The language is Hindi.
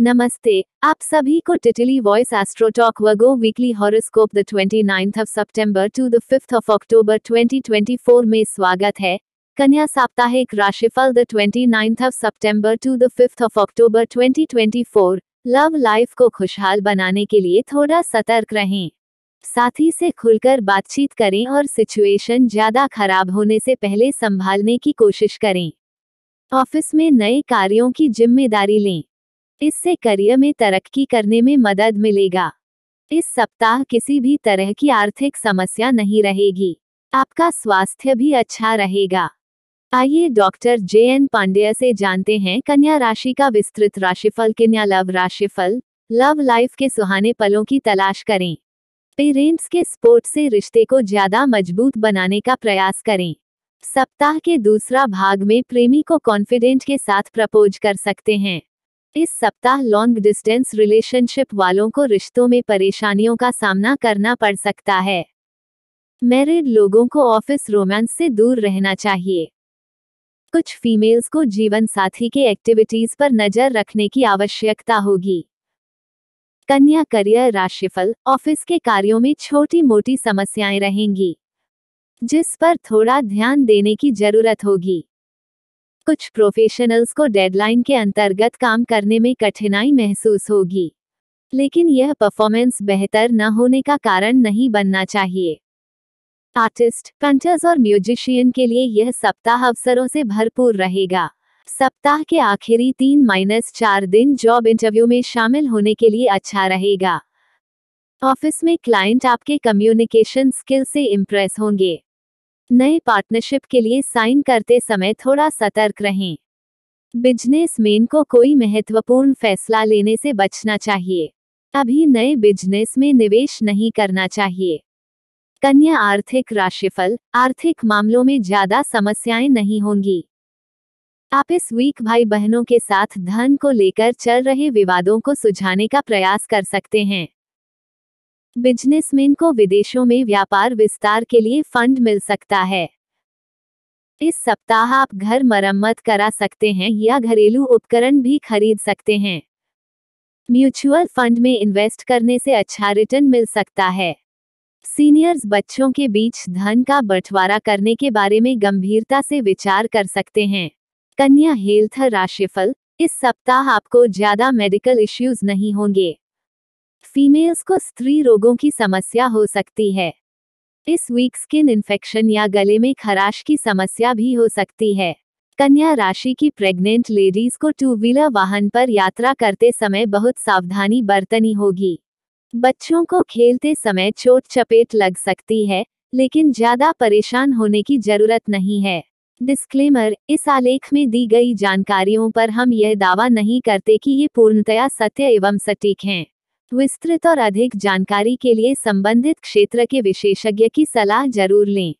नमस्ते आप सभी को Titli voice Astrotalk Virgo weekly horoscope the of September to the fifth of October 2024 में स्वागत है कन्या साप्ताहिक राशिफल the 29th of September to the fifth of October 2024 love life को खुशहाल बनाने के लिए थोड़ा सतर्क रहें साथी से खुलकर बातचीत करें और सिचुएशन ज्यादा खराब होने से पहले संभालने की कोशिश करें ऑफिस में नए कार्यों की जिम्मेदारी लें इससे करियर में तरक्की करने में मदद मिलेगा इस सप्ताह किसी भी तरह की आर्थिक समस्या नहीं रहेगी आपका स्वास्थ्य भी अच्छा रहेगा आइए डॉक्टर जे एन पांड्या से जानते हैं कन्या राशि का विस्तृत राशिफल कन्या लव राशिफल लव लाइफ के सुहाने पलों की तलाश करें पेरेंट्स के स्पोर्ट से रिश्ते को ज्यादा मजबूत बनाने का प्रयास करें सप्ताह के दूसरा भाग में प्रेमी को कॉन्फिडेंट के साथ प्रपोज कर सकते हैं इस सप्ताह लॉन्ग डिस्टेंस रिलेशनशिप वालों को रिश्तों में परेशानियों का सामना करना पड़ सकता है मैरिड लोगों को ऑफिस रोमांस से दूर रहना चाहिए कुछ फीमेल्स को जीवन साथी के एक्टिविटीज पर नजर रखने की आवश्यकता होगी कन्या करियर राशिफल ऑफिस के कार्यों में छोटी मोटी समस्याएं रहेंगी जिस पर थोड़ा ध्यान देने की जरूरत होगी कुछ प्रोफेशनल्स को डेडलाइन के अंतर्गत काम करने में कठिनाई महसूस होगी लेकिन यह परफॉर्मेंस बेहतर न होने का कारण नहीं बनना चाहिए आर्टिस्ट पेंटर्स और म्यूजिशियन के लिए यह सप्ताह अवसरों से भरपूर रहेगा सप्ताह के आखिरी तीन माइनस चार दिन जॉब इंटरव्यू में शामिल होने के लिए अच्छा रहेगा ऑफिस में क्लाइंट आपके कम्युनिकेशन स्किल से इम्प्रेस होंगे नए पार्टनरशिप के लिए साइन करते समय थोड़ा सतर्क रहें बिजनेसमैन को कोई महत्वपूर्ण फैसला लेने से बचना चाहिए अभी नए बिजनेस में निवेश नहीं करना चाहिए कन्या आर्थिक राशिफल आर्थिक मामलों में ज्यादा समस्याएं नहीं होंगी आप इस वीक भाई बहनों के साथ धन को लेकर चल रहे विवादों को सुझाने का प्रयास कर सकते हैं बिजनेसमैन को विदेशों में व्यापार विस्तार के लिए फंड मिल सकता है इस सप्ताह आप घर मरम्मत करा सकते हैं या घरेलू उपकरण भी खरीद सकते हैं म्यूचुअल फंड में इन्वेस्ट करने से अच्छा रिटर्न मिल सकता है सीनियर्स बच्चों के बीच धन का बंटवारा करने के बारे में गंभीरता से विचार कर सकते हैं कन्या हेल्थ राशिफल इस सप्ताह आपको ज्यादा मेडिकल इश्यूज नहीं होंगे फीमेल्स को स्त्री रोगों की समस्या हो सकती है इस वीक स्किन इन्फेक्शन या गले में खराश की समस्या भी हो सकती है कन्या राशि की प्रेग्नेंट लेडीज को टू व्हीलर वाहन पर यात्रा करते समय बहुत सावधानी बरतनी होगी बच्चों को खेलते समय चोट चपेट लग सकती है लेकिन ज्यादा परेशान होने की जरूरत नहीं है डिस्क्लेमर इस आलेख में दी गई जानकारियों पर हम यह दावा नहीं करते कि ये पूर्णतया सत्य एवं सटीक हैं विस्तृत और अधिक जानकारी के लिए संबंधित क्षेत्र के विशेषज्ञ की सलाह जरूर लें